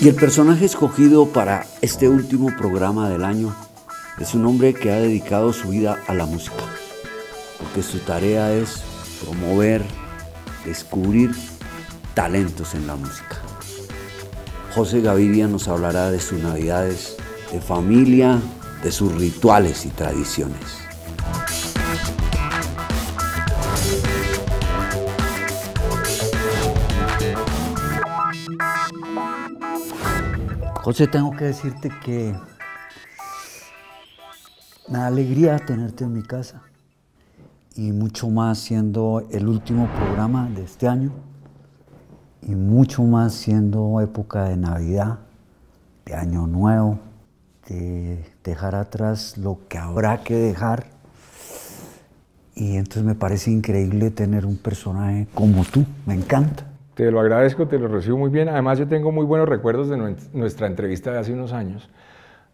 Y el personaje escogido para este último programa del año es un hombre que ha dedicado su vida a la música, porque su tarea es promover, descubrir talentos en la música. José Gaviria nos hablará de sus navidades, de familia, de sus rituales y tradiciones. José, tengo que decirte que me da alegría tenerte en mi casa y mucho más siendo el último programa de este año y mucho más siendo época de Navidad, de Año Nuevo, de dejar atrás lo que habrá que dejar. Y entonces me parece increíble tener un personaje como tú, me encanta. Te lo agradezco, te lo recibo muy bien. Además, yo tengo muy buenos recuerdos de nuestra entrevista de hace unos años.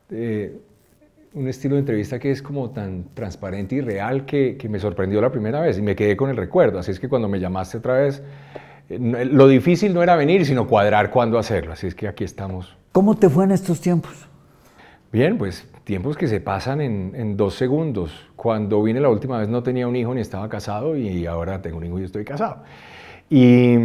un estilo de entrevista que es como tan transparente y real que, me sorprendió la primera vez y me quedé con el recuerdo. Así es que cuando me llamaste otra vez, eh, eh, lo difícil no era venir, sino cuadrar cuándo hacerlo. Así es que aquí estamos. ¿Cómo te fue en estos tiempos? Bien, pues tiempos que se pasan en, en dos segundos. Cuando vine la última vez no tenía un hijo ni estaba casado y ahora tengo un hijo y estoy casado. Y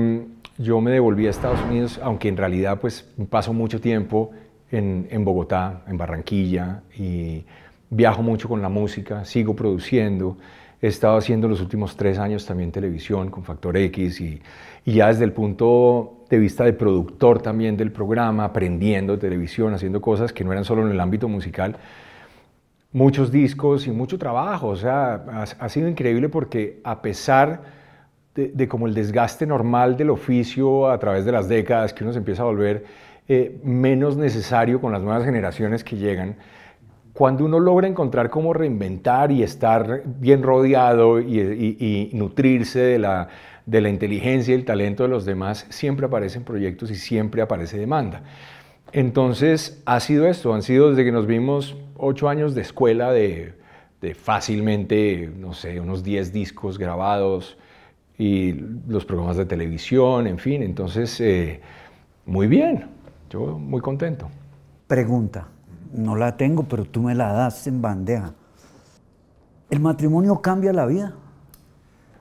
yo me devolví a Estados Unidos, aunque en realidad pues paso mucho tiempo en, Bogotá, en Barranquilla, y viajo mucho con la música, sigo produciendo. He estado haciendo los últimos tres años también televisión con Factor X y, ya desde el punto de vista de productor también del programa, aprendiendo televisión, haciendo cosas que no eran solo en el ámbito musical, muchos discos y mucho trabajo. O sea, ha sido increíble porque a pesar de, como el desgaste normal del oficio a través de las décadas, que uno se empieza a volver eh, menos necesario con las nuevas generaciones que llegan, cuando uno logra encontrar cómo reinventar y estar bien rodeado y, nutrirse de la, de la inteligencia y el talento de los demás, siempre aparecen proyectos y siempre aparece demanda. Entonces, ha sido esto, han sido desde que nos vimos ocho años de escuela de, de fácilmente, no sé, unos 10 discos grabados, y los programas de televisión, en fin. Entonces, eh, muy bien, yo muy contento. Pregunta, no la tengo, pero tú me la das en bandeja. ¿El matrimonio cambia la vida?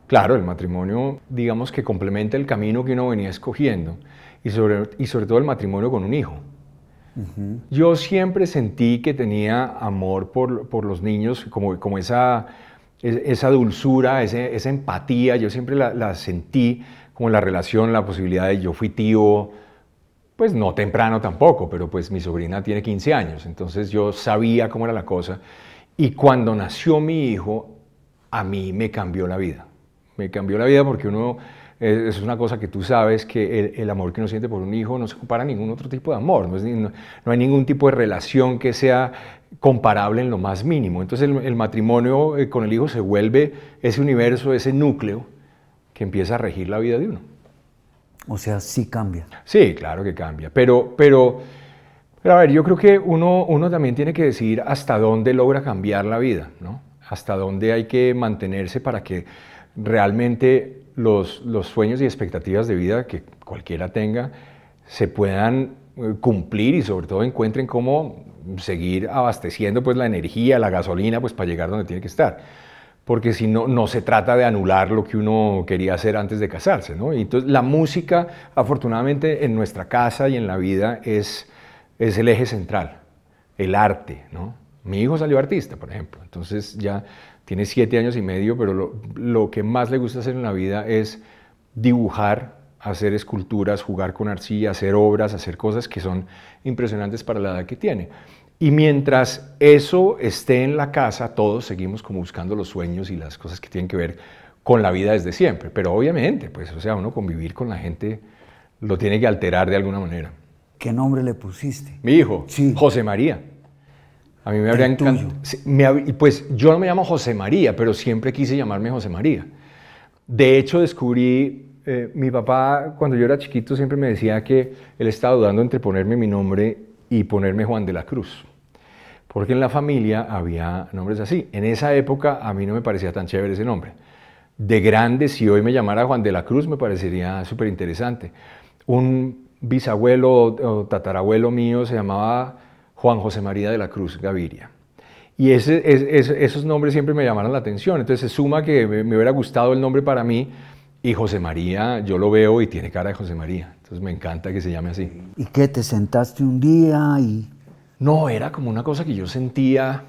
Claro, el matrimonio, digamos que complementa el camino que uno venía escogiendo y sobre, y sobre todo el matrimonio con un hijo. Yo siempre sentí que tenía amor por, por los niños, como, como esa esa dulzura, esa empatía, yo siempre la, la, sentí como la relación, la posibilidad de yo fui tío, pues no temprano tampoco, pero pues mi sobrina tiene 15 años, entonces yo sabía cómo era la cosa. Y cuando nació mi hijo, a mí me cambió la vida. Me cambió la vida porque uno es, una cosa que tú sabes que el, amor que uno siente por un hijo no se compara a ningún otro tipo de amor, no, hay ningún tipo de relación que sea comparable en lo más mínimo. Entonces el, matrimonio eh, con el hijo se vuelve ese universo, ese núcleo que empieza a regir la vida de uno. O sea, sí cambia. Sí, claro que cambia, pero... pero pero a ver, yo creo que uno, uno también tiene que decidir hasta dónde logra cambiar la vida, ¿no? Hasta dónde hay que mantenerse para que realmente los, sueños y expectativas de vida que cualquiera tenga se puedan eh, cumplir y sobre todo encuentren cómo seguir abasteciendo pues la energía, la gasolina pues para llegar donde tiene que estar. Porque si no, no se trata de anular lo que uno quería hacer antes de casarse, ¿no? Y entonces la música, afortunadamente, en nuestra casa y en la vida es, es el eje central, el arte, ¿no? Mi hijo salió artista, por ejemplo, entonces ya tiene siete años y medio, pero lo, que más le gusta hacer en la vida es dibujar, hacer esculturas, jugar con arcilla, hacer obras, hacer cosas que son impresionantes para la edad que tiene. Y mientras eso esté en la casa, todos seguimos como buscando los sueños y las cosas que tienen que ver con la vida desde siempre. Pero obviamente, pues, o sea, uno convivir con la gente lo tiene que alterar de alguna manera. ¿Qué nombre le pusiste? Mi hijo, José María. A mí me habría pues yo no me llamo José María, pero siempre quise llamarme José María. De hecho, descubrí, eh, mi papá cuando yo era chiquito siempre me decía que él estaba dudando entre ponerme mi nombre y ponerme Juan de la Cruz. Porque en la familia había nombres así. En esa época a mí no me parecía tan chévere ese nombre. De grande, si hoy me llamara Juan de la Cruz, me parecería súper interesante. Un bisabuelo o tatarabuelo mío se llamaba Juan José María de la Cruz Gaviria. Y esos nombres siempre me llamaron la atención. Entonces se suma que me, hubiera gustado el nombre para mí y José María, yo lo veo y tiene cara de José María. Entonces me encanta que se llame así. ¿Y qué? ¿Te sentaste un día y...? No, era como una cosa que yo sentía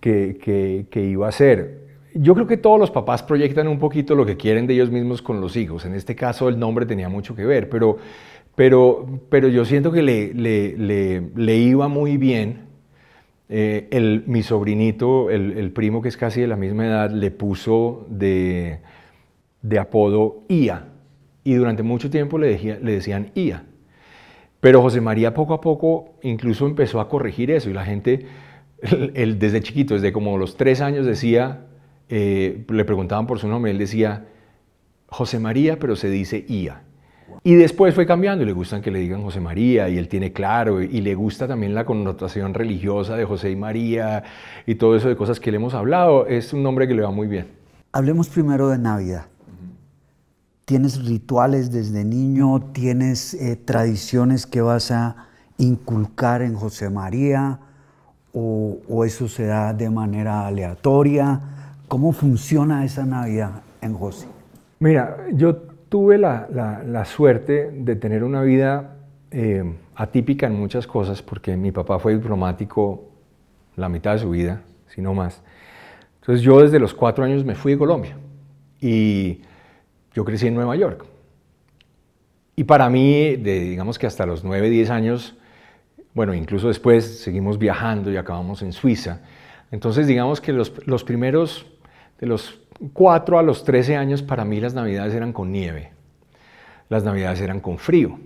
que, iba a ser. Yo creo que todos los papás proyectan un poquito lo que quieren de ellos mismos con los hijos. En este caso el nombre tenía mucho que ver, pero pero, yo siento que le, iba muy bien. Eh, mi sobrinito, el, primo que es casi de la misma edad, le puso de, apodo IA y durante mucho tiempo le, le decían IA. Pero José María poco a poco incluso empezó a corregir eso y la gente, desde chiquito, desde como los tres años decía, eh, le preguntaban por su nombre, él decía José María, pero se dice IA. Y después fue cambiando y le gustan que le digan José María y él tiene claro y le gusta también la connotación religiosa de José y María y todo eso de cosas que le hemos hablado. Es un nombre que le va muy bien. Hablemos primero de Navidad. Tienes rituales desde niño, tienes eh, tradiciones que vas a inculcar en José María o, o eso se da de manera aleatoria. ¿Cómo funciona esa Navidad en José? Mira, yo tuve la, la, suerte de tener una vida eh, atípica en muchas cosas, porque mi papá fue diplomático la mitad de su vida, si no más. Entonces yo desde los cuatro años me fui de Colombia y yo crecí en Nueva York. Y para mí, de, digamos que hasta los nueve, diez años, bueno, incluso después seguimos viajando y acabamos en Suiza. Entonces digamos que los, los primeros, de los Cuatro a los 13 años para mí las navidades eran con nieve, las navidades eran con frío,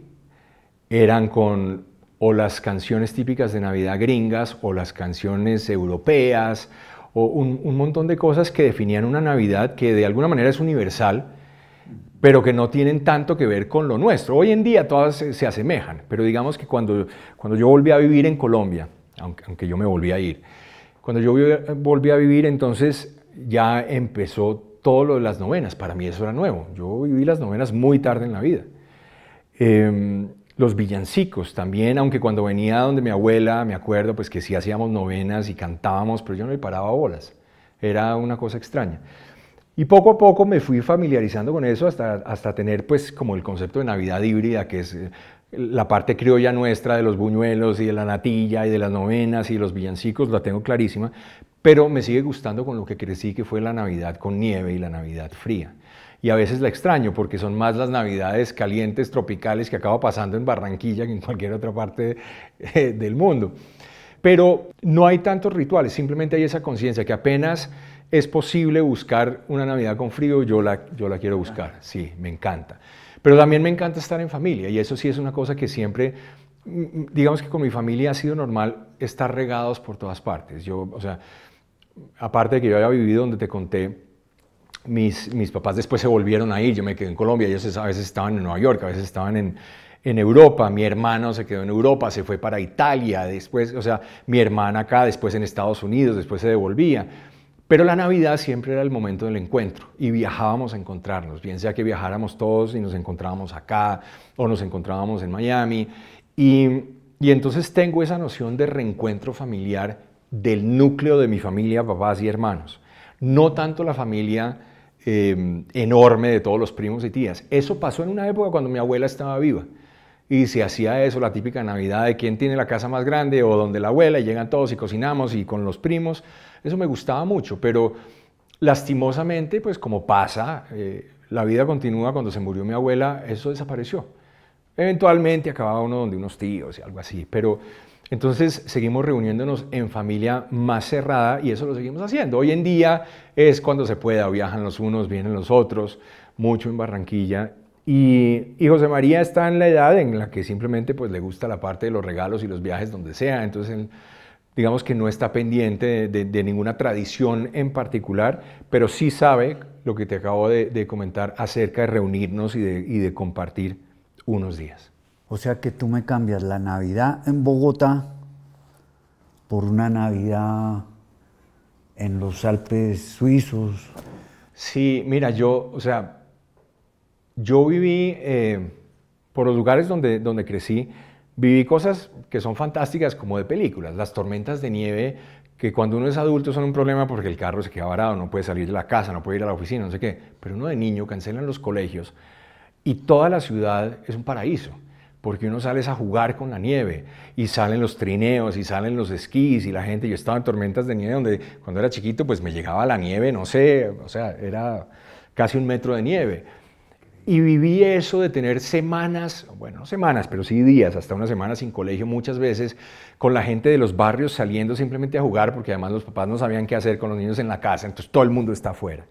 eran con o las canciones típicas de Navidad gringas o las canciones europeas o un, montón de cosas que definían una Navidad que de alguna manera es universal, pero que no tienen tanto que ver con lo nuestro. Hoy en día todas se, asemejan, pero digamos que cuando, cuando yo volví a vivir en Colombia, aunque, aunque yo me volví a ir, cuando yo volví a vivir entonces ya empezó todo lo de las novenas. Para mí eso era nuevo. Yo viví las novenas muy tarde en la vida. Em, los villancicos también, aunque cuando venía donde mi abuela, me acuerdo, pues que sí hacíamos novenas y cantábamos, pero yo no le paraba bolas. Era una cosa extraña. Y poco a poco me fui familiarizando con eso hasta, hasta tener pues como el concepto de Navidad híbrida, que es eh, la parte criolla nuestra de los buñuelos y de la natilla y de las novenas y de los villancicos, la tengo clarísima, pero me sigue gustando con lo que crecí, que fue la Navidad con nieve y la Navidad fría. Y a veces la extraño porque son más las Navidades calientes, tropicales que acaba pasando en Barranquilla que en cualquier otra parte eh, del mundo. Pero no hay tantos rituales, simplemente hay esa conciencia que apenas es posible buscar una Navidad con frío, yo la, yo la quiero buscar, sí, me encanta. Pero también me encanta estar en familia y eso sí es una cosa que siempre mm, mm, digamos que con mi familia ha sido normal estar regados por todas partes. Yo, o sea, aparte de que yo había vivido donde te conté, mis, papás después se volvieron ahí, yo me quedé en Colombia, ellos a veces estaban en Nueva York, a veces estaban en, Europa, mi hermano se quedó en Europa, se fue para Italia, después, o sea, mi hermana acá, después en Estados Unidos, después se devolvía. Pero la Navidad siempre era el momento del encuentro y viajábamos a encontrarnos, bien sea que viajáramos todos y nos encontrábamos acá o nos encontrábamos en Miami. Y, y entonces tengo esa noción de reencuentro familiar del núcleo de mi familia, papás y hermanos. No tanto la familia eh, enorme de todos los primos y tías. Eso pasó en una época cuando mi abuela estaba viva. Y se hacía eso, la típica Navidad de quién tiene la casa más grande o donde la abuela, y llegan todos y cocinamos y con los primos. Eso me gustaba mucho, pero lastimosamente, pues como pasa, eh, la vida continúa, cuando se murió mi abuela, eso desapareció. Eventualmente acababa uno donde unos tíos y algo así, pero entonces seguimos reuniéndonos en familia más cerrada y eso lo seguimos haciendo. Hoy en día es cuando se pueda, viajan los unos, vienen los otros, mucho en Barranquilla. Y, José María está en la edad en la que simplemente pues, le gusta la parte de los regalos y los viajes donde sea. Entonces digamos que no está pendiente de, ninguna tradición en particular, pero sí sabe lo que te acabo de, comentar acerca de reunirnos y de compartir unos días. O sea que tú me cambias la Navidad en Bogotá por una Navidad en los Alpes suizos. Sí, mira, yo, o sea, yo viví eh, por los lugares donde, donde crecí, viví cosas que son fantásticas como de películas, las tormentas de nieve que cuando uno es adulto son un problema porque el carro se queda varado, no puede salir de la casa, no puede ir a la oficina, no sé qué, pero uno de niño cancelan los colegios y toda la ciudad es un paraíso porque uno sales a jugar con la nieve y salen los trineos y salen los esquís y la gente, yo estaba en tormentas de nieve donde cuando era chiquito pues me llegaba la nieve, no sé, o sea, era casi un metro de nieve. Y viví eso de tener semanas, bueno, no semanas, pero sí días, hasta una semana sin colegio muchas veces, con la gente de los barrios saliendo simplemente a jugar, porque además los papás no sabían qué hacer con los niños en la casa, entonces todo el mundo está afuera,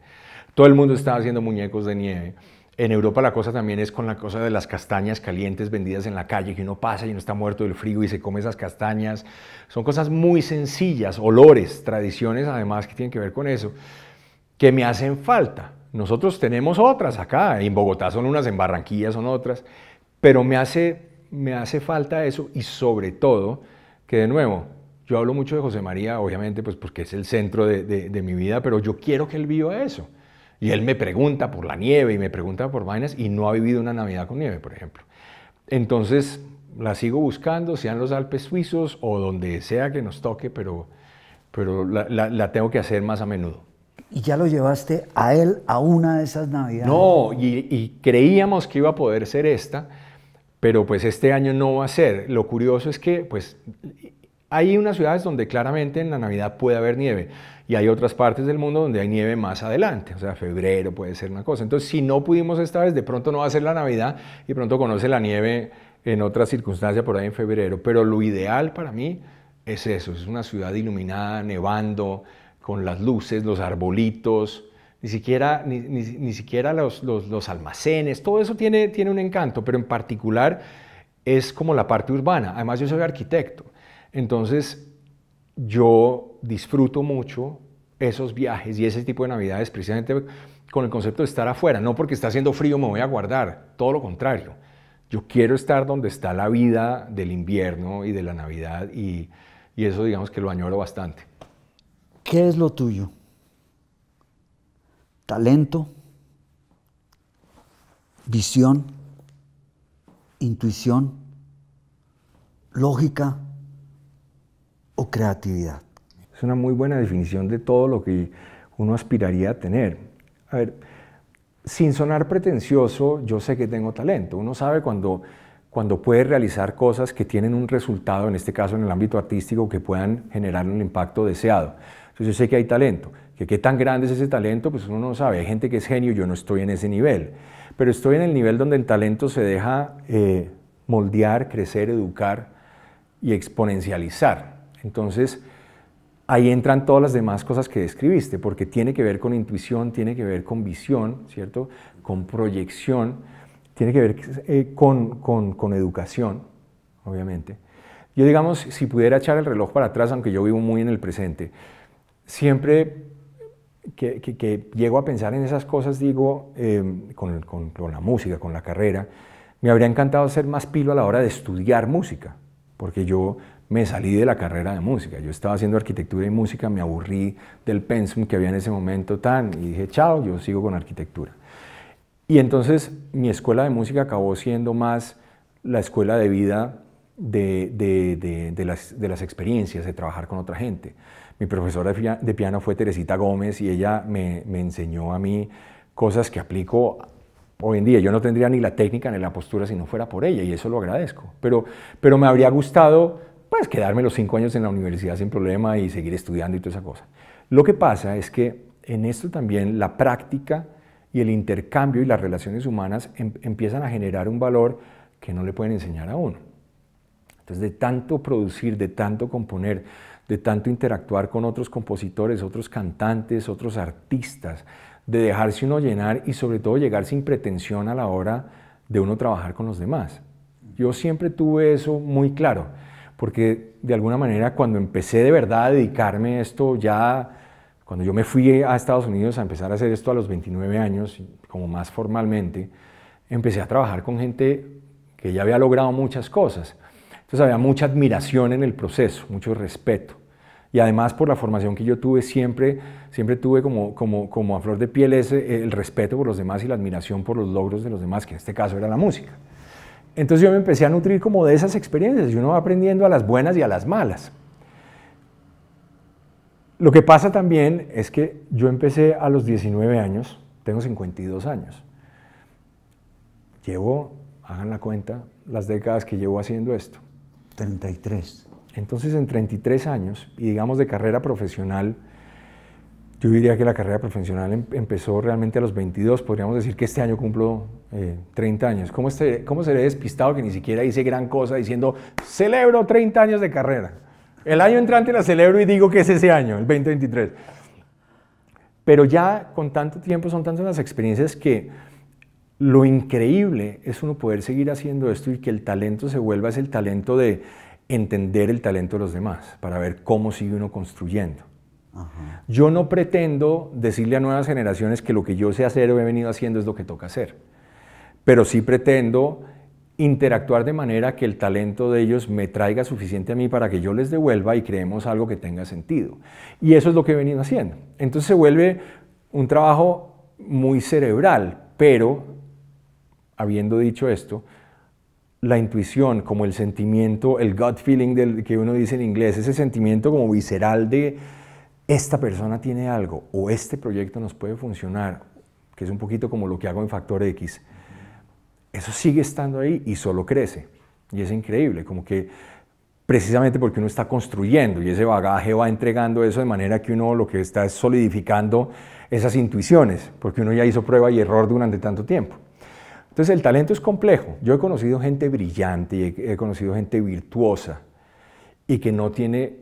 todo el mundo estaba haciendo muñecos de nieve. En Europa la cosa también es con la cosa de las castañas calientes vendidas en la calle, que uno pasa y uno está muerto del frío y se come esas castañas. Son cosas muy sencillas, olores, tradiciones además que tienen que ver con eso, que me hacen falta. Nosotros tenemos otras acá, en Bogotá son unas, en Barranquilla son otras, pero me hace, me hace falta eso y sobre todo que de nuevo, yo hablo mucho de José María, obviamente, pues porque es el centro de, de mi vida, pero yo quiero que él viva eso. Y él me pregunta por la nieve y me pregunta por vainas y no ha vivido una Navidad con nieve, por ejemplo. Entonces la sigo buscando, sean los Alpes suizos o donde sea que nos toque, pero, pero la, tengo que hacer más a menudo. ¿Y ya lo llevaste a él a una de esas navidades? No, y, y, creíamos que iba a poder ser esta, pero pues este año no va a ser. Lo curioso es que pues hay unas ciudades donde claramente en la Navidad puede haber nieve y hay otras partes del mundo donde hay nieve más adelante, o sea, febrero puede ser una cosa. Entonces, si no pudimos esta vez, de pronto no va a ser la Navidad y pronto conoce la nieve en otra circunstancia por ahí en febrero, pero lo ideal para mí es eso, es una ciudad iluminada, nevando, con las luces, los arbolitos, ni siquiera, siquiera los, almacenes, todo eso tiene, tiene un encanto, pero en particular es como la parte urbana. Además yo soy arquitecto, entonces yo disfruto mucho esos viajes y ese tipo de navidades precisamente con el concepto de estar afuera, no porque está haciendo frío me voy a guardar, todo lo contrario. Yo quiero estar donde está la vida del invierno y de la Navidad y, eso digamos que lo añoro bastante. ¿Qué es lo tuyo? Talento, visión, intuición, lógica, creatividad? Es una muy buena definición de todo lo que uno aspiraría a tener. A ver, sin sonar pretencioso, yo sé que tengo talento. Uno sabe cuando, cuando puede realizar cosas que tienen un resultado, en este caso en el ámbito artístico, que puedan generar un impacto deseado. Entonces yo sé que hay talento. ¿Que ¿Qué tan grande es ese talento? Pues uno no sabe. Hay gente que es genio, yo no estoy en ese nivel. Pero estoy en el nivel donde el talento se deja eh, moldear, crecer, educar y exponencializar. Entonces, ahí entran todas las demás cosas que describiste, porque tiene que ver con intuición, tiene que ver con visión, ¿cierto? Con proyección, tiene que ver eh, con, educación, obviamente. Yo, digamos, si pudiera echar el reloj para atrás, aunque yo vivo muy en el presente, siempre que, llego a pensar en esas cosas, digo, em, con, con la música, con la carrera, me habría encantado ser más pilo a la hora de estudiar música, porque yo me salí de la carrera de música. Yo estaba haciendo arquitectura y música, me aburrí del pensum que había en ese momento tan, y dije, chao, yo sigo con arquitectura. Y entonces mi escuela de música acabó siendo más la escuela de vida de, de, de, las, de las experiencias, de trabajar con otra gente. Mi profesora de piano fue Teresita Gómez y ella me, me enseñó a mí cosas que aplico hoy en día. Yo no tendría ni la técnica ni la postura si no fuera por ella y eso lo agradezco. Pero, me habría gustado pues quedarme los cinco años en la universidad sin problema y seguir estudiando y toda esa cosa. Lo que pasa es que en esto también la práctica y el intercambio y las relaciones humanas em, empiezan a generar un valor que no le pueden enseñar a uno. Entonces, de tanto producir, de tanto componer, de tanto interactuar con otros compositores, otros cantantes, otros artistas, de dejarse uno llenar y sobre todo llegar sin pretensión a la hora de uno trabajar con los demás. Yo siempre tuve eso muy claro, porque de alguna manera cuando empecé de verdad a dedicarme a esto, ya cuando yo me fui a Estados Unidos a empezar a hacer esto a los 29 años, como más formalmente, empecé a trabajar con gente que ya había logrado muchas cosas. Entonces había mucha admiración en el proceso, mucho respeto y además por la formación que yo tuve siempre, siempre tuve como, a flor de piel ese, el respeto por los demás y la admiración por los logros de los demás, que en este caso era la música. Entonces yo me empecé a nutrir como de esas experiencias y uno va aprendiendo a las buenas y a las malas. Lo que pasa también es que yo empecé a los 19 años, tengo 52 años. Llevo, hagan la cuenta, las décadas que llevo haciendo esto. 33. Entonces, en 33 años, y digamos de carrera profesional, yo diría que la carrera profesional em-, empezó realmente a los 22, podríamos decir que este año cumplo 30 eh, años. ¿Cómo, este ¿Cómo seré despistado que ni siquiera hice gran cosa diciendo, celebro 30 años de carrera? El año entrante la celebro y digo que es ese año, el 2023. Pero ya con tanto tiempo son tantas las experiencias que lo increíble es uno poder seguir haciendo esto y que el talento se vuelva es el talento de entender el talento de los demás, para ver cómo sigue uno construyendo. Yo no pretendo decirle a nuevas generaciones que lo que yo sé hacer o he venido haciendo es lo que toca hacer, pero sí pretendo interactuar de manera que el talento de ellos me traiga suficiente a mí para que yo les devuelva y creemos algo que tenga sentido. Y eso es lo que he venido haciendo. Entonces se vuelve un trabajo muy cerebral, pero habiendo dicho esto, la intuición, como el sentimiento, el gut feeling que uno dice en inglés, ese sentimiento como visceral de esta persona tiene algo o este proyecto nos puede funcionar, que es un poquito como lo que hago en Factor X, eso sigue estando ahí y solo crece. Y es increíble, como que precisamente porque uno está construyendo y ese bagaje va entregando eso de manera que uno lo que está es solidificando esas intuiciones, porque uno ya hizo prueba y error durante tanto tiempo. Entonces el talento es complejo. Yo he conocido gente brillante y he, conocido gente virtuosa y que no tiene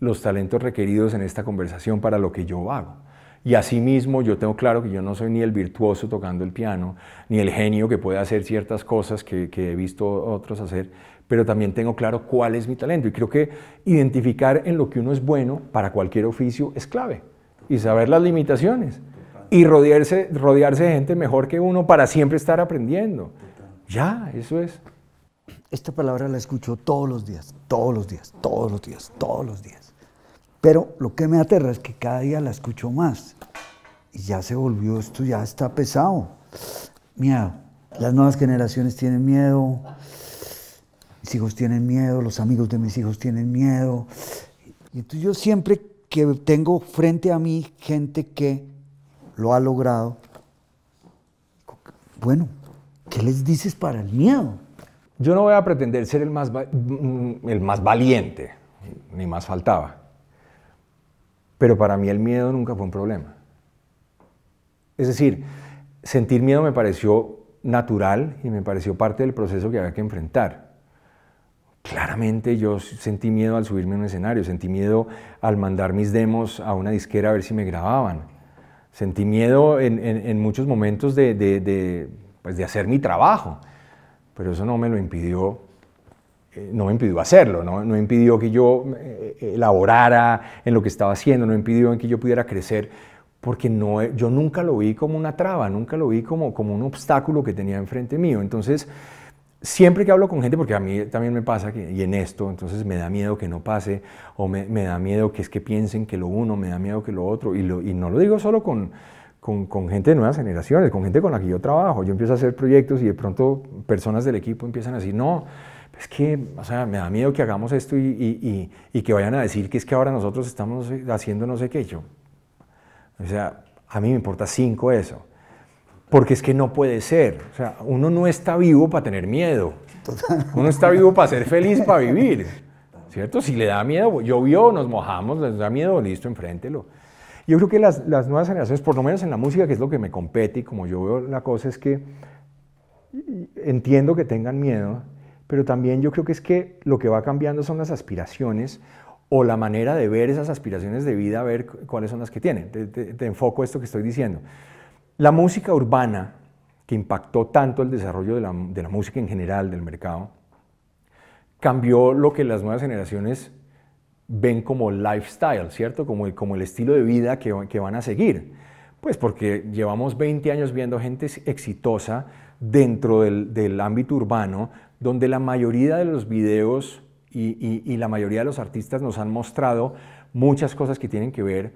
los talentos requeridos en esta conversación para lo que yo hago. Y asimismo, yo tengo claro que yo no soy ni el virtuoso tocando el piano, ni el genio que puede hacer ciertas cosas que, he visto otros hacer, pero también tengo claro cuál es mi talento. Y creo que identificar en lo que uno es bueno para cualquier oficio es clave y saber las limitaciones y rodearse, rodearse de gente mejor que uno para siempre estar aprendiendo. Ya, eso es. Esta palabra la escucho todos los días, todos los días, todos los días, todos los días. Pero lo que me aterra es que cada día la escucho más. Y ya se volvió, esto ya está pesado. Mira, Las nuevas generaciones tienen miedo. Mis hijos tienen miedo, los amigos de mis hijos tienen miedo. Y entonces yo siempre que tengo frente a mí gente que lo ha logrado. Bueno, ¿qué les dices para el miedo? Yo no voy a pretender ser el más, mm, el más valiente, ni más faltaba. Pero para mí el miedo nunca fue un problema. Es decir, sentir miedo me pareció natural y me pareció parte del proceso que había que enfrentar. Claramente yo sentí miedo al subirme a un escenario, sentí miedo al mandar mis demos a una disquera a ver si me grababan, Sentí miedo en, muchos momentos pues, de, hacer mi trabajo, pero eso no me lo impidió, eh, no me impidió hacerlo, ¿no? no impidió que yo eh, eh, elaborara en lo que estaba haciendo, no impidió en que yo pudiera crecer, porque no, yo nunca lo vi como una traba, nunca lo vi como, como un obstáculo que tenía enfrente mío. Entonces, siempre que hablo con gente, porque a mí también me pasa, que, y en esto, entonces me da miedo que no pase, o me, da miedo que es que piensen que lo uno, me da miedo que lo otro, y, y no lo digo solo con, con, gente de nuevas generaciones, con gente con la que yo trabajo, yo empiezo a hacer proyectos y de pronto personas del equipo empiezan a decir, no, es que, o sea, me da miedo que hagamos esto y, y que vayan a decir que es que ahora nosotros estamos haciendo no sé qué, yo, o sea, a mí me importa cinco eso porque es que no puede ser. O sea, uno no está vivo para tener miedo. Uno está vivo para ser feliz, para vivir. ¿Cierto? Si le da miedo, llovió, nos mojamos, les da miedo, listo, enfréntelo. Yo creo que las, las, nuevas generaciones, por lo menos en la música, que es lo que me compete y como yo veo la cosa, es que entiendo que tengan miedo, pero también yo creo que es que lo que va cambiando son las aspiraciones o la manera de ver esas aspiraciones de vida, a ver cuáles son las que tienen. te enfoco esto que estoy diciendo. La música urbana, que impactó tanto el desarrollo de la, música en general, del mercado, cambió lo que las nuevas generaciones ven como lifestyle, ¿cierto? Como el, estilo de vida que, van a seguir. Pues porque llevamos 20 años viendo gente exitosa dentro del, ámbito urbano, donde la mayoría de los videos y, y, la mayoría de los artistas nos han mostrado muchas cosas que tienen que ver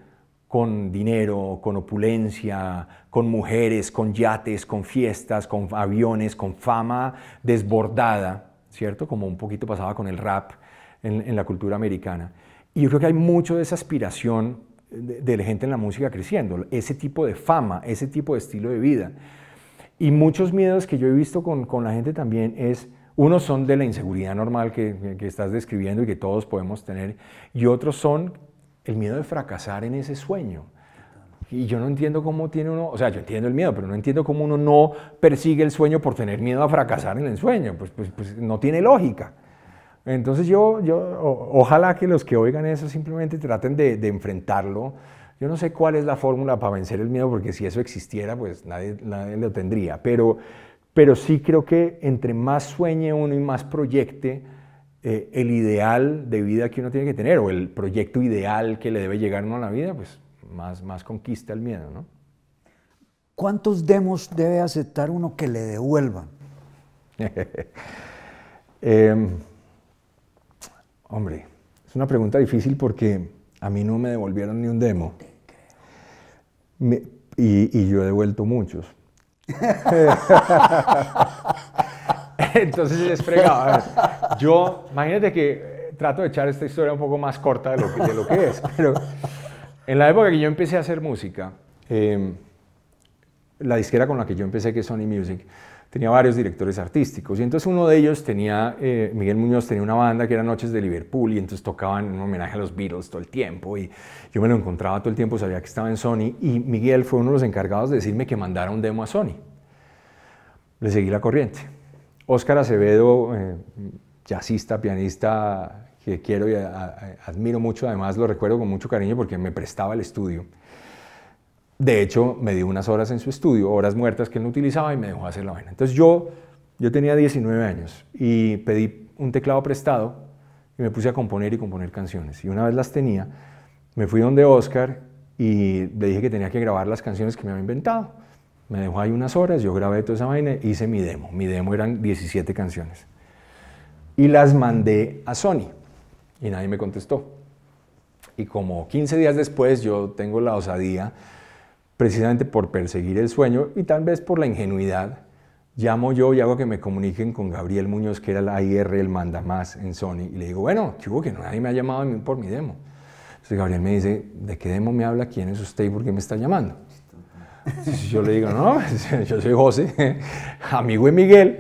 con dinero, con opulencia, con mujeres, con yates, con fiestas, con aviones, con fama desbordada, ¿cierto? Como un poquito pasaba con el rap en, la cultura americana. Y yo creo que hay mucho de esa aspiración de, la gente en la música creciendo, ese tipo de fama, ese tipo de estilo de vida. Y muchos miedos que yo he visto con, la gente también es, unos son de la inseguridad normal que, estás describiendo y que todos podemos tener, y otros son el miedo de fracasar en ese sueño. Y yo no entiendo cómo tiene uno, o sea, yo entiendo el miedo, pero no entiendo cómo uno no persigue el sueño por tener miedo a fracasar en el sueño. Pues, pues, pues no tiene lógica. Entonces yo, yo ojalá que los que oigan eso simplemente traten de, enfrentarlo. Yo no sé cuál es la fórmula para vencer el miedo, porque si eso existiera, pues nadie, lo tendría. Pero, pero sí creo que entre más sueñe uno y más proyecte, eh, el ideal de vida que uno tiene que tener o el proyecto ideal que le debe llegar uno a la vida, pues más, más conquista el miedo, ¿no? ¿Cuántos demos debe aceptar uno que le devuelvan? Em, hombre, es una pregunta difícil porque a mí no me devolvieron ni un demo. y, y yo he devuelto muchos. Entonces les fregaba. Yo, imagínate que eh, trato de echar esta historia un poco más corta de lo que, lo que es, pero en la época que yo empecé a hacer música, em, la disquera con la que yo empecé, que es Sony Music, tenía varios directores artísticos. Y entonces uno de ellos tenía, eh, Miguel Muñoz tenía una banda que era Noches de Liverpool y entonces tocaban un homenaje a los Beatles todo el tiempo. Y yo me lo encontraba todo el tiempo, sabía que estaba en Sony. Y Miguel fue uno de los encargados de decirme que mandara un demo a Sony. Le seguí la corriente. Óscar Acevedo, eh, jazzista, pianista, que quiero y admiro mucho, además lo recuerdo con mucho cariño porque me prestaba el estudio. De hecho, me dio unas horas en su estudio, horas muertas que él no utilizaba y me dejó hacer la vaina. Entonces yo, yo tenía 19 años y pedí un teclado prestado y me puse a componer y componer canciones. Y una vez las tenía, me fui donde Óscar y le dije que tenía que grabar las canciones que me había inventado. Me dejó ahí unas horas, yo grabé toda esa vaina, hice mi demo. Mi demo eran 17 canciones. Y las mandé a Sony y nadie me contestó. Y como 15 días después yo tengo la osadía, precisamente por perseguir el sueño y tal vez por la ingenuidad, llamo yo y hago que me comuniquen con Gabriel Muñoz, que era el AIR, el manda más en Sony, y le digo, bueno, ¿qué hubo? Que nadie me ha llamado a mí por mi demo. Entonces Gabriel me dice, ¿de qué demo me habla? ¿Quién es usted y por qué me está llamando? Yo le digo, no, yo soy José, amigo de Miguel.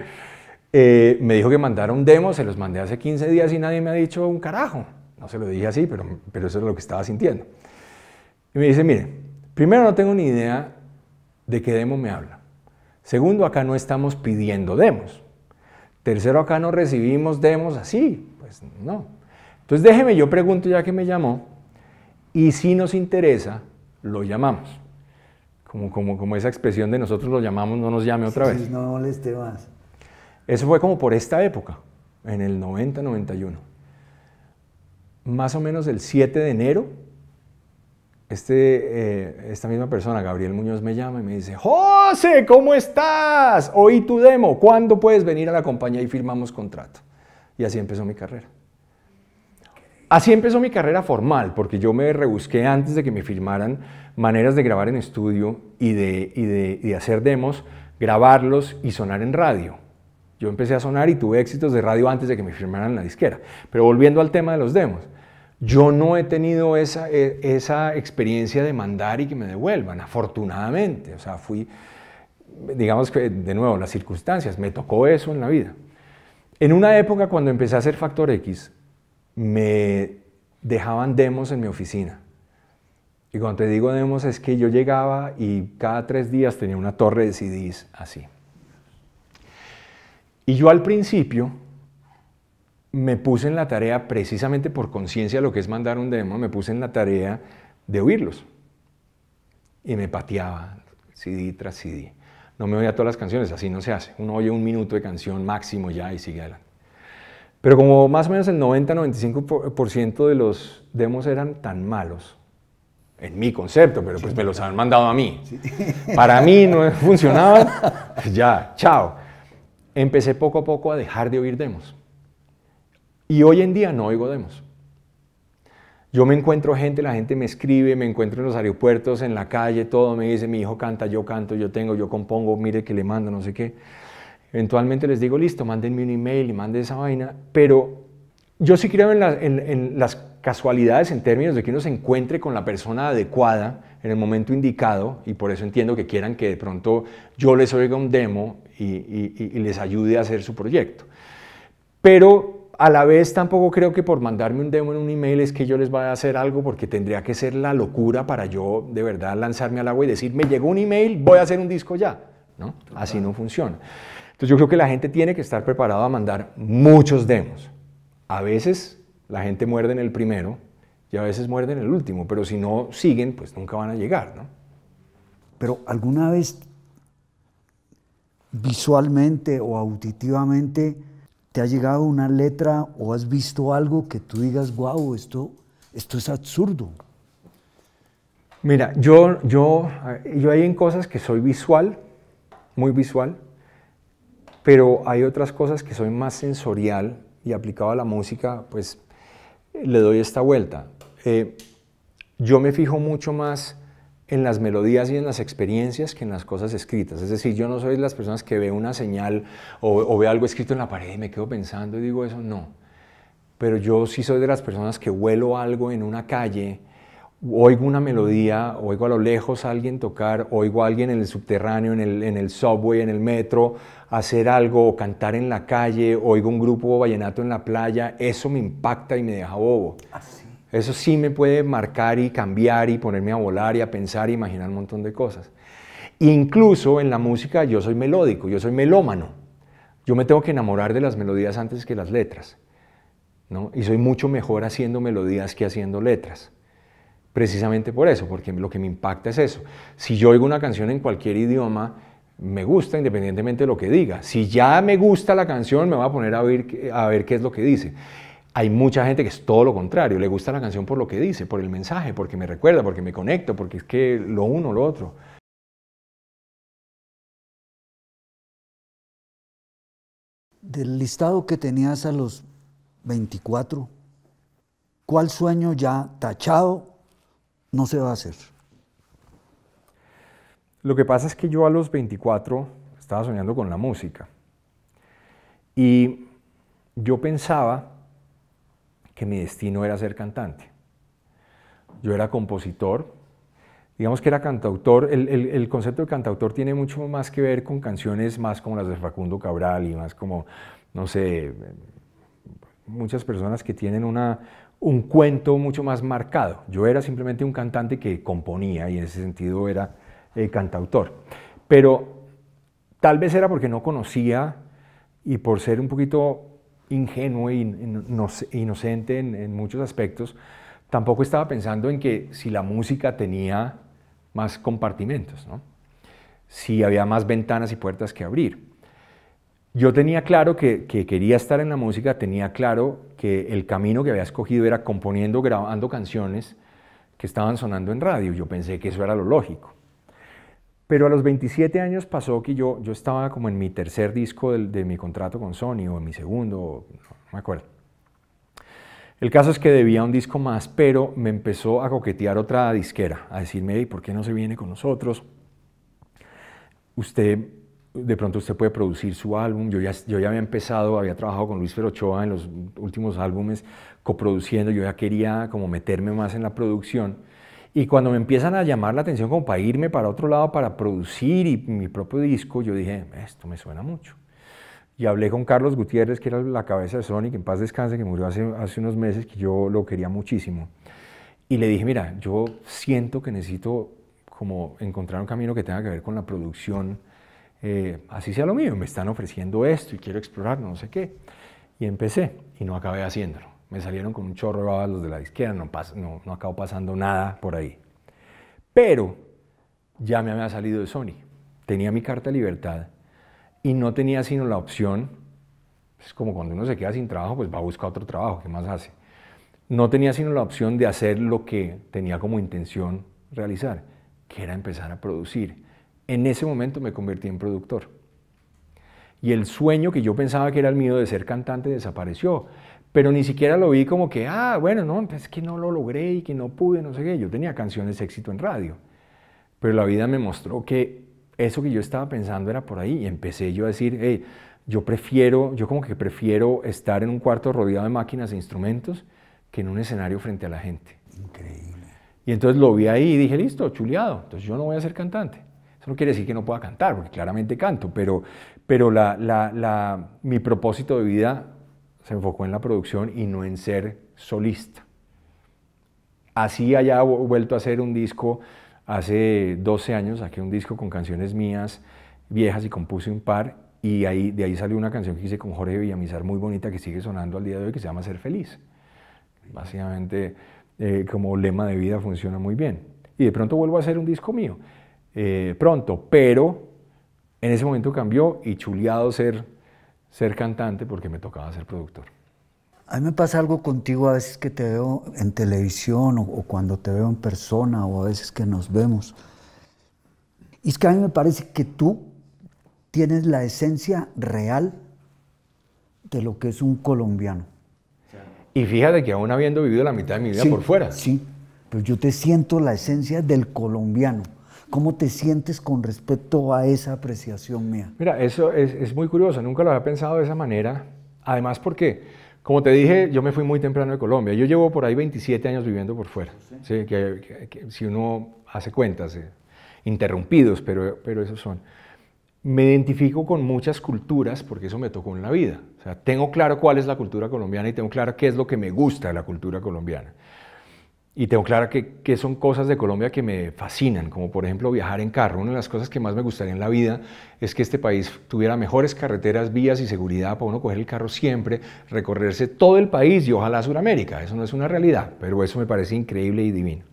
Eh, me dijo que mandara un demo, se los mandé hace 15 días y nadie me ha dicho un carajo. No se lo dije así, pero, pero eso es lo que estaba sintiendo. Y me dice, mire, primero no tengo ni idea de qué demo me habla. Segundo, acá no estamos pidiendo demos. Tercero, acá no recibimos demos así. Pues no. Entonces déjeme, yo pregunto ya que me llamó. Y si nos interesa, lo llamamos como, como, como esa expresión de nosotros lo llamamos, no nos llame otra vez. no moleste más. Eso fue como por esta época, en el 90-91. Más o menos el 7 de enero, este, eh, esta misma persona, Gabriel Muñoz, me llama y me dice, José, ¿cómo estás? Oí tu demo, ¿cuándo puedes venir a la compañía y firmamos contrato? Y así empezó mi carrera. Así empezó mi carrera formal, porque yo me rebusqué antes de que me firmaran maneras de grabar en estudio y de, hacer demos, grabarlos y sonar en radio. Yo empecé a sonar y tuve éxitos de radio antes de que me firmaran la disquera. Pero volviendo al tema de los demos, yo no he tenido esa, e, esa experiencia de mandar y que me devuelvan, afortunadamente. O sea, fui, digamos que, de nuevo, las circunstancias, me tocó eso en la vida. En una época cuando empecé a hacer Factor X, me dejaban demos en mi oficina. Y cuando te digo demos es que yo llegaba y cada tres días tenía una torre de CDs así. Y yo al principio me puse en la tarea, precisamente por conciencia de lo que es mandar un demo, me puse en la tarea de oírlos. Y me pateaba CD tras CD. No me oía todas las canciones, así no se hace. Uno oye un minuto de canción máximo ya y sigue adelante. Pero como más o menos el 90-95% de los demos eran tan malos, en mi concepto, pero pues me los han mandado a mí. Para mí no funcionaban, pues ya, chao. Empecé poco a poco a dejar de oír demos. Y hoy en día no oigo demos. Yo me encuentro gente, la gente me escribe, me encuentro en los aeropuertos, en la calle, todo me dice, mi hijo canta, yo canto, yo tengo, yo compongo, mire que le mando, no sé qué. Eventualmente les digo, listo, mándenme un email y mande esa vaina, pero yo sí creo en, en, las casualidades en términos de que uno se encuentre con la persona adecuada en el momento indicado y por eso entiendo que quieran que de pronto yo les oiga un demo y, y les ayude a hacer su proyecto. Pero a la vez tampoco creo que por mandarme un demo en un email es que yo les vaya a hacer algo porque tendría que ser la locura para yo de verdad lanzarme al agua y decir, me llegó un email, voy a hacer un disco ya. ¿no? Así no funciona. Entonces yo creo que la gente tiene que estar preparada a mandar muchos demos. A veces la gente muerde en el primero y a veces muerde en el último, pero si no siguen, pues nunca van a llegar, ¿no? Pero alguna vez visualmente o auditivamente te ha llegado una letra o has visto algo que tú digas, wow, esto, esto es absurdo. Mira, yo, yo, yo hay en cosas que soy visual, muy visual, pero hay otras cosas que soy más sensorial y aplicado a la música, pues le doy esta vuelta. Eh, yo me fijo mucho más en las melodías y en las experiencias que en las cosas escritas. Es decir, yo no soy de las personas que ve una señal o, o ve algo escrito en la pared y me quedo pensando y digo eso, no. Pero yo sí soy de las personas que huelo algo en una calle, oigo una melodía, oigo a lo lejos a alguien tocar, oigo a alguien en el subterráneo, en el, subway, en el metro, hacer algo o cantar en la calle, oigo un grupo vallenato en la playa, eso me impacta y me deja bobo. Ah, eso sí me puede marcar y cambiar y ponerme a volar y a pensar y imaginar un montón de cosas. Incluso en la música yo soy melódico, yo soy melómano. Yo me tengo que enamorar de las melodías antes que las letras. Y soy mucho mejor haciendo melodías que haciendo letras precisamente por eso, porque lo que me impacta es eso. Si yo oigo una canción en cualquier idioma, me gusta independientemente de lo que diga. Si ya me gusta la canción, me voy a poner a ver, qué es lo que dice. Hay mucha gente que es todo lo contrario, le gusta la canción por lo que dice, por el mensaje, porque me recuerda, porque me conecto, porque es que lo uno, o lo otro. Del listado que tenías a los 24, ¿cuál sueño ya tachado no se va a hacer. Lo que pasa es que yo a los 24 estaba soñando con la música. Y yo pensaba que mi destino era ser cantante. Yo era compositor, digamos que era cantautor. El, concepto de cantautor tiene mucho más que ver con canciones más como las de Facundo Cabral y más como, no sé, muchas personas que tienen una, un cuento mucho más marcado. Yo era simplemente un cantante que componía y en ese sentido era eh, cantautor. Pero tal vez era porque no conocía y por ser un poquito ingenuo e inocente en, muchos aspectos, tampoco estaba pensando en que si la música tenía más compartimentos, si había más ventanas y puertas que abrir. Yo tenía claro que, quería estar en la música, tenía claro que el camino que había escogido era componiendo, grabando canciones que estaban sonando en radio. Yo pensé que eso era lo lógico. Pero a los 27 años pasó que yo, yo estaba como en mi tercer disco de, mi contrato con Sony, o en mi segundo, no, me acuerdo. El caso es que debía un disco más, pero me empezó a coquetear otra disquera, a decirme, ¿y por qué no se viene con nosotros? Usted de pronto usted puede producir su álbum. Yo ya, yo ya había empezado, había trabajado con Luis Ferochoa en los últimos álbumes coproduciendo, yo ya quería como meterme más en la producción. Y cuando me empiezan a llamar la atención como para irme para otro lado para producir mi propio disco, yo dije, esto me suena mucho. Y hablé con Carlos Gutiérrez, que era la cabeza de Sony, que en paz descanse, que murió hace, hace unos meses, que yo lo quería muchísimo. Y le dije, mira, yo siento que necesito como encontrar un camino que tenga que ver con la producción eh, así sea lo mío, me están ofreciendo esto y quiero explorar, no sé qué. Y empecé y no acabé haciéndolo. Me salieron con un chorro de babas los de la izquierda, no, no, no acabo pasando nada por ahí. Pero ya me había salido de Sony, tenía mi carta de libertad y no tenía sino la opción, es pues, como cuando uno se queda sin trabajo, pues va a buscar otro trabajo, ¿qué más hace? No tenía sino la opción de hacer lo que tenía como intención realizar, que era empezar a producir en ese momento me convertí en productor. Y el sueño que yo pensaba que era el mío de ser cantante desapareció. Pero ni siquiera lo vi como que, ah, bueno, no, pues es que no lo logré y que no pude, no sé qué. Yo tenía canciones éxito en radio. Pero la vida me mostró que eso que yo estaba pensando era por ahí. Y empecé yo a decir, hey, yo prefiero, yo como que prefiero estar en un cuarto rodeado de máquinas e instrumentos que en un escenario frente a la gente. Increíble. Y entonces lo vi ahí y dije, listo, chuleado. Entonces yo no voy a ser cantante no quiere decir que no pueda cantar, porque claramente canto, pero, pero mi propósito de vida se enfocó en la producción y no en ser solista. Así haya vuelto a hacer un disco, hace 12 años saqué un disco con canciones mías viejas y compuse un par y ahí, de ahí salió una canción que hice con Jorge Villamizar muy bonita que sigue sonando al día de hoy que se llama Ser Feliz. Básicamente eh, como lema de vida funciona muy bien. Y de pronto vuelvo a hacer un disco mío. Eh, pronto, pero en ese momento cambió y chuleado ser, ser cantante porque me tocaba ser productor. A mí me pasa algo contigo a veces que te veo en televisión o, cuando te veo en persona o a veces que nos vemos. Y es que a mí me parece que tú tienes la esencia real de lo que es un colombiano. Y fíjate que aún habiendo vivido la mitad de mi vida por fuera. Sí, pero yo te siento la esencia del colombiano. ¿Cómo te sientes con respecto a esa apreciación mía? Mira, eso es, muy curioso, nunca lo había pensado de esa manera. Además, porque, como te dije, yo me fui muy temprano de Colombia. Yo llevo por ahí 27 años viviendo por fuera. Sí. Que, si uno hace cuentas, eh, interrumpidos, pero, pero esos son. Me identifico con muchas culturas porque eso me tocó en la vida. O sea, tengo claro cuál es la cultura colombiana y tengo claro qué es lo que me gusta de la cultura colombiana. Y tengo claro que, son cosas de Colombia que me fascinan, como por ejemplo viajar en carro. Una de las cosas que más me gustaría en la vida es que este país tuviera mejores carreteras, vías y seguridad para uno coger el carro siempre, recorrerse todo el país y ojalá Sudamérica. Eso no es una realidad, pero eso me parece increíble y divino.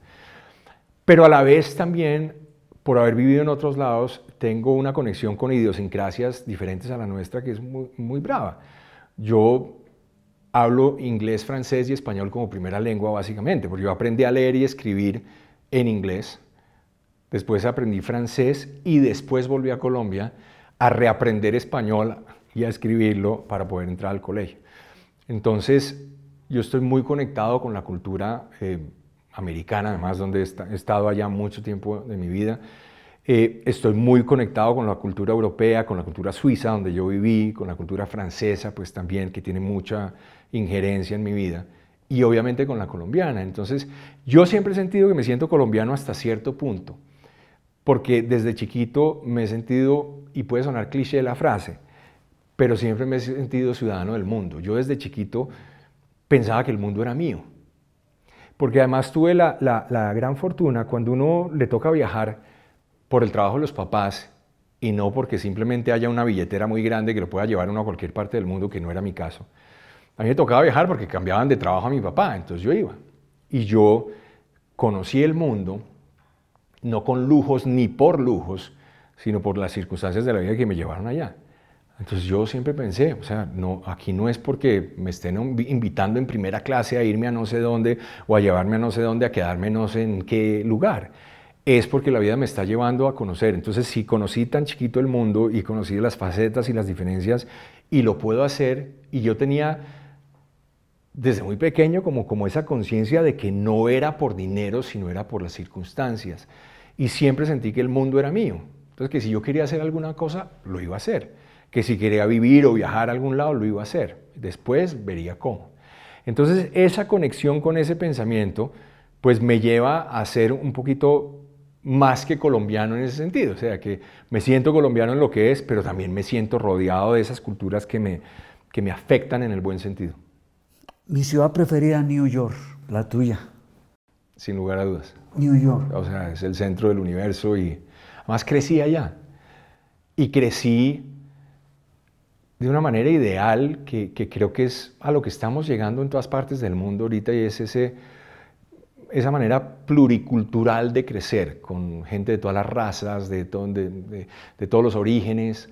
Pero a la vez también, por haber vivido en otros lados, tengo una conexión con idiosincrasias diferentes a la nuestra que es muy, muy brava. Yo hablo inglés, francés y español como primera lengua básicamente, porque yo aprendí a leer y escribir en inglés, después aprendí francés y después volví a Colombia a reaprender español y a escribirlo para poder entrar al colegio. Entonces, yo estoy muy conectado con la cultura eh, americana, además, donde he estado allá mucho tiempo de mi vida. Eh, estoy muy conectado con la cultura europea, con la cultura suiza, donde yo viví, con la cultura francesa, pues también, que tiene mucha injerencia en mi vida y obviamente con la colombiana. Entonces, yo siempre he sentido que me siento colombiano hasta cierto punto, porque desde chiquito me he sentido, y puede sonar cliché la frase, pero siempre me he sentido ciudadano del mundo. Yo desde chiquito pensaba que el mundo era mío, porque además tuve la, la, la gran fortuna cuando uno le toca viajar por el trabajo de los papás y no porque simplemente haya una billetera muy grande que lo pueda llevar uno a cualquier parte del mundo, que no era mi caso a mí me tocaba viajar porque cambiaban de trabajo a mi papá, entonces yo iba. Y yo conocí el mundo, no con lujos ni por lujos, sino por las circunstancias de la vida que me llevaron allá. Entonces yo siempre pensé, o sea, no, aquí no es porque me estén invitando en primera clase a irme a no sé dónde o a llevarme a no sé dónde, a quedarme no sé en qué lugar. Es porque la vida me está llevando a conocer. Entonces si conocí tan chiquito el mundo y conocí las facetas y las diferencias y lo puedo hacer y yo tenía desde muy pequeño como, como esa conciencia de que no era por dinero, sino era por las circunstancias. Y siempre sentí que el mundo era mío. Entonces, que si yo quería hacer alguna cosa, lo iba a hacer. Que si quería vivir o viajar a algún lado, lo iba a hacer. Después vería cómo. Entonces, esa conexión con ese pensamiento, pues me lleva a ser un poquito más que colombiano en ese sentido. O sea, que me siento colombiano en lo que es, pero también me siento rodeado de esas culturas que me afectan en el buen sentido. Mi ciudad preferida, New York, la tuya. Sin lugar a dudas. New York. O sea, es el centro del universo y además crecí allá. Y crecí de una manera ideal que, creo que es a lo que estamos llegando en todas partes del mundo ahorita y es ese, esa manera pluricultural de crecer con gente de todas las razas, de, de todos los orígenes.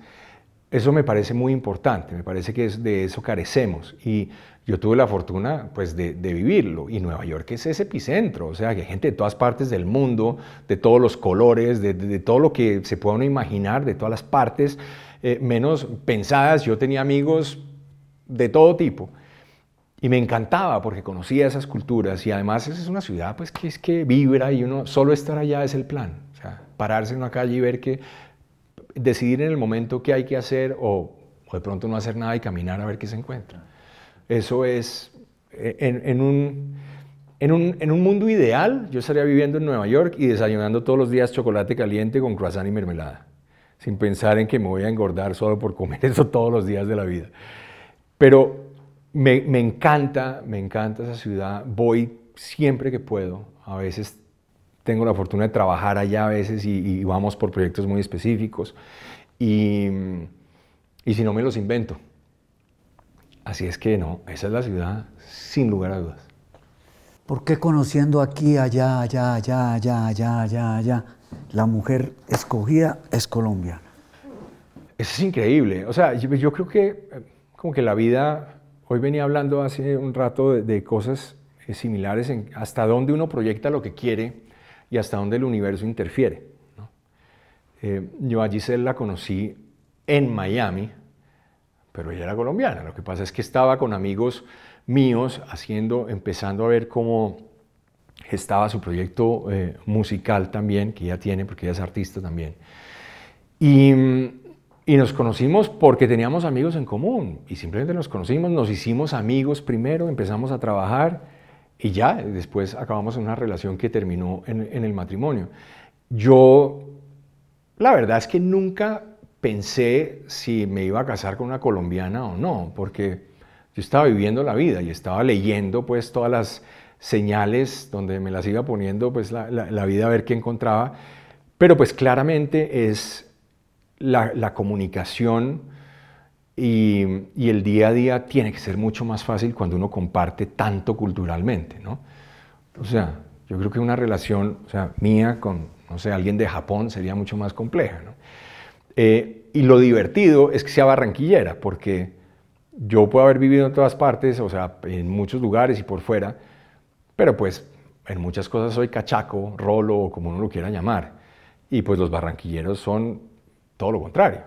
Eso me parece muy importante, me parece que es, de eso carecemos y yo tuve la fortuna pues de, vivirlo y Nueva York es ese epicentro, o sea que hay gente de todas partes del mundo, de todos los colores, de, todo lo que se pueda uno imaginar, de todas las partes eh, menos pensadas, yo tenía amigos de todo tipo y me encantaba porque conocía esas culturas y además es una ciudad pues que es que vibra y uno solo estar allá es el plan, o sea, pararse en una calle y ver que decidir en el momento qué hay que hacer o, de pronto no hacer nada y caminar a ver qué se encuentra. Eso es, e, en, un, en un, mundo ideal, yo estaría viviendo en Nueva York y desayunando todos los días chocolate caliente con croissant y mermelada, sin pensar en que me voy a engordar solo por comer eso todos los días de la vida. Pero me, me encanta, me encanta esa ciudad, voy siempre que puedo, a veces tengo la fortuna de trabajar allá a veces y, vamos por proyectos muy específicos. Y, y, si no, me los invento. Así es que no, esa es la ciudad sin lugar a dudas. ¿Por qué conociendo aquí, allá, allá, allá, allá, allá, allá, allá, la mujer escogida es Colombia? Eso es increíble. O sea, yo, creo que eh, como que la vida, hoy venía hablando hace un rato de, de cosas eh, similares en hasta dónde uno proyecta lo que quiere y hasta dónde el universo interfiere. Eh, yo a Giselle la conocí en Miami, pero ella era colombiana. Lo que pasa es que estaba con amigos míos haciendo, empezando a ver cómo estaba su proyecto eh, musical también, que ella tiene, porque ella es artista también. Y, y, nos conocimos porque teníamos amigos en común y simplemente nos conocimos, nos hicimos amigos primero, empezamos a trabajar y ya después acabamos en una relación que terminó en, el matrimonio. Yo, la verdad es que nunca pensé si me iba a casar con una colombiana o no, porque yo estaba viviendo la vida y estaba leyendo pues todas las señales donde me las iba poniendo pues la, vida a ver qué encontraba, pero pues claramente es la, la comunicación y, el día a día tiene que ser mucho más fácil cuando uno comparte tanto culturalmente, ¿no? O sea, yo creo que una relación, o sea, mía con, no sé, alguien de Japón sería mucho más compleja, ¿no? Eh, y lo divertido es que sea barranquillera, porque yo puedo haber vivido en todas partes, o sea, en muchos lugares y por fuera, pero pues en muchas cosas soy cachaco, rolo o como uno lo quiera llamar. Y pues los barranquilleros son todo lo contrario.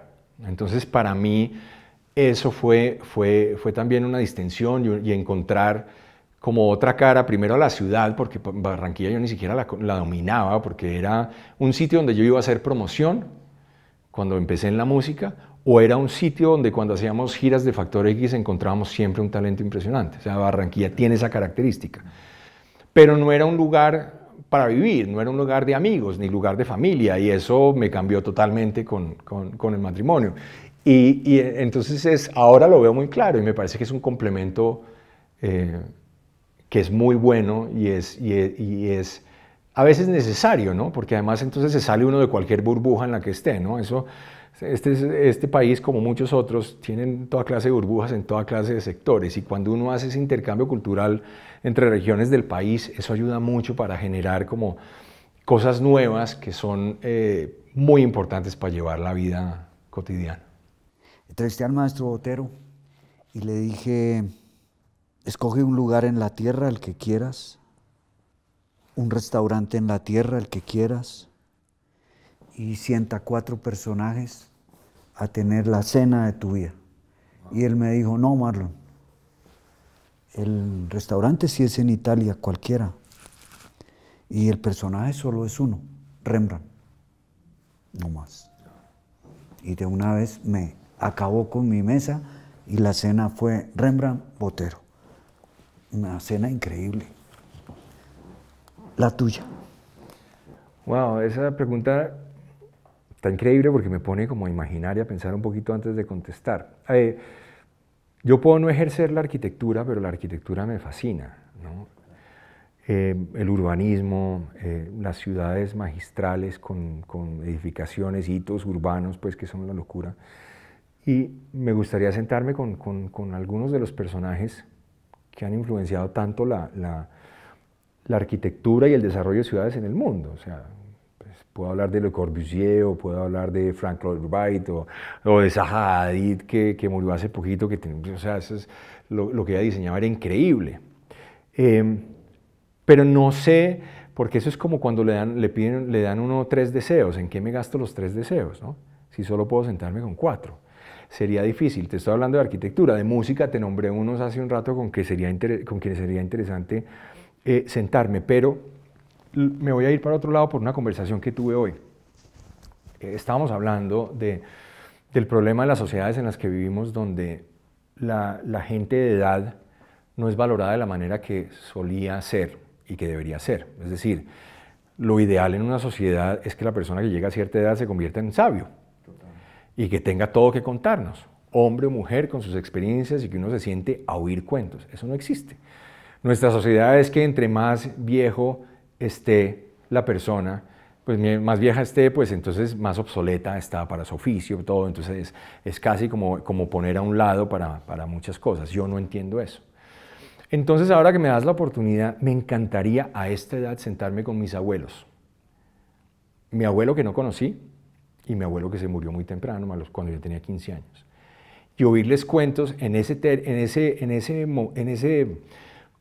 Entonces, para mí, eso fue, fue, también una distensión y, encontrar como otra cara, primero a la ciudad, porque Barranquilla yo ni siquiera la, dominaba, porque era un sitio donde yo iba a hacer promoción cuando empecé en la música, o era un sitio donde cuando hacíamos giras de Factor X encontrábamos siempre un talento impresionante. O sea, Barranquilla tiene esa característica. Pero no era un lugar para vivir, no era un lugar de amigos, ni lugar de familia, y eso me cambió totalmente con el matrimonio. Y, entonces es, ahora lo veo muy claro y me parece que es un complemento eh, que es muy bueno y es, y e, a veces necesario, ¿no? Porque además entonces se sale uno de cualquier burbuja en la que esté, ¿no? Eso, este, este país, como muchos otros, tienen toda clase de burbujas en toda clase de sectores y cuando uno hace ese intercambio cultural entre regiones del país, eso ayuda mucho para generar como cosas nuevas que son eh, muy importantes para llevar la vida cotidiana. Entrevisté al maestro Botero y le dije, escoge un lugar en la tierra, el que quieras, un restaurante en la tierra, el que quieras, y sienta cuatro personajes a tener la cena de tu vida. Y él me dijo, no, Marlon, el restaurante si es en Italia, cualquiera, y el personaje solo es uno, Rembrandt, no más. Y de una vez me acabó con mi mesa y la cena fue Rembrandt Botero. Una cena increíble. La tuya. Wow, esa pregunta está increíble porque me pone como imaginar y a a pensar un poquito antes de contestar. Eh, yo puedo no ejercer la arquitectura, pero la arquitectura me fascina. Eh, el urbanismo, eh, las ciudades magistrales con, edificaciones, hitos urbanos, pues que son la locura. Y me gustaría sentarme con, con, algunos de los personajes que han influenciado tanto la, la, arquitectura y el desarrollo de ciudades en el mundo. O sea, pues, puedo hablar de Le Corbusier, o puedo hablar de Frank Lloyd Wright, o, o de Zaha Hadid, que, que, murió hace poquito. Que, o sea, eso es lo, lo, que ella diseñaba era increíble. Em, pero no sé, porque eso es como cuando le dan, le piden, le dan uno tres deseos, ¿en qué me gasto los tres deseos? No? Si solo puedo sentarme con cuatro sería difícil. Te estoy hablando de arquitectura, de música, te nombré unos hace un rato con, que sería con quienes sería interesante eh, sentarme, pero me voy a ir para otro lado por una conversación que tuve hoy. Eh, estábamos hablando de, del problema de las sociedades en las que vivimos, donde la gente de edad no es valorada de la manera que solía ser y que debería ser. Es decir, lo ideal en una sociedad es que la persona que llega a cierta edad se convierta en sabio, y que tenga todo que contarnos, hombre o mujer con sus experiencias y que uno se siente a oír cuentos. Eso no existe. Nuestra sociedad es que entre más viejo esté la persona, pues más vieja esté, pues entonces más obsoleta está para su oficio, todo. Entonces es, casi como, como poner a un lado para muchas cosas. Yo no entiendo eso. Entonces ahora que me das la oportunidad, me encantaría a esta edad sentarme con mis abuelos. Mi abuelo que no conocí, y mi abuelo que se murió muy temprano, cuando yo tenía 15 años. Y oírles cuentos en ese, en ese, en ese, en ese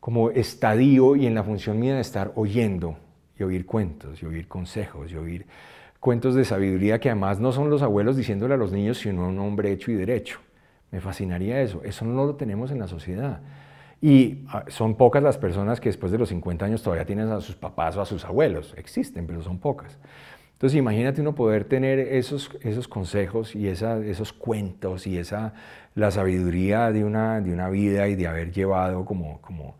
como estadio y en la función mía de estar oyendo y oír cuentos y oír consejos y oír cuentos de sabiduría que además no son los abuelos diciéndole a los niños, sino un hombre hecho y derecho. Me fascinaría eso. Eso no lo tenemos en la sociedad. Y ah, son pocas las personas que después de los 50 años todavía tienen a sus papás o a sus abuelos. Existen, pero son pocas. Entonces imagínate uno poder tener esos, esos consejos y esos cuentos y esa, la sabiduría de una, de una vida y de haber llevado como, como,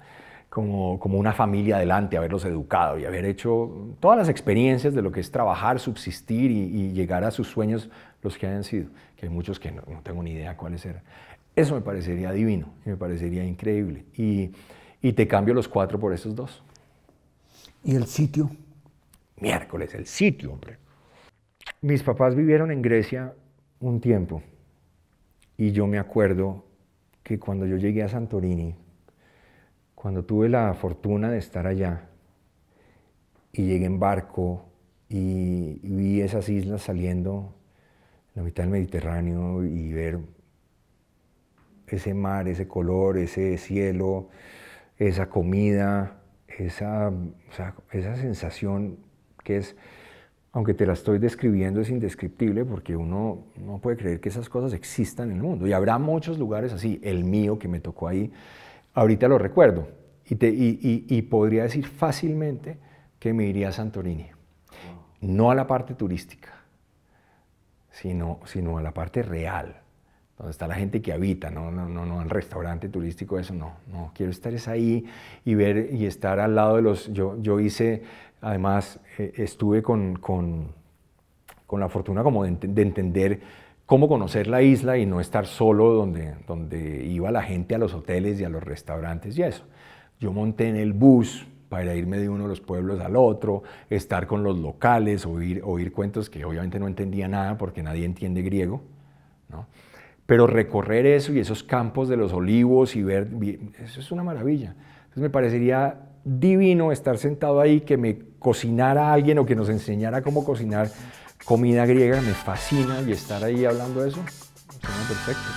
como, como, una familia adelante, haberlos educado y haber hecho todas las experiencias de lo que es trabajar, subsistir y, llegar a sus sueños, los que hayan sido, que hay muchos que no, tengo ni idea cuáles eran. Eso me parecería divino, me parecería increíble. Y, y te cambio los cuatro por esos dos. ¿Y el sitio? miércoles, el sitio, hombre. Mis papás vivieron en Grecia un tiempo y yo me acuerdo que cuando yo llegué a Santorini, cuando tuve la fortuna de estar allá y llegué en barco y, vi esas islas saliendo en la mitad del Mediterráneo y ver ese mar, ese color, ese cielo, esa comida, esa, esa sensación que es, aunque te la estoy describiendo, es indescriptible porque uno no puede creer que esas cosas existan en el mundo. Y habrá muchos lugares así, el mío que me tocó ahí, ahorita lo recuerdo, y, te, podría decir fácilmente que me iría a Santorini, no a la parte turística, sino, sino a la parte real donde está la gente que habita, no, no, no, no, al restaurante turístico, eso no, no, quiero estar es ahí y ver y estar al lado de los, yo, yo hice Además, eh, estuve con, con, la fortuna como de, entender cómo conocer la isla y no estar solo donde, donde iba la gente a los hoteles y a los restaurantes y eso. Yo monté en el bus para irme de uno de los pueblos al otro, estar con los locales, oír, oír cuentos que obviamente no entendía nada porque nadie entiende griego. Pero recorrer eso y esos campos de los olivos y ver, eso es una maravilla. Entonces me parecería divino estar sentado ahí, que me cocinara alguien o que nos enseñara cómo cocinar comida griega, me fascina y estar ahí hablando de eso, suena perfecto.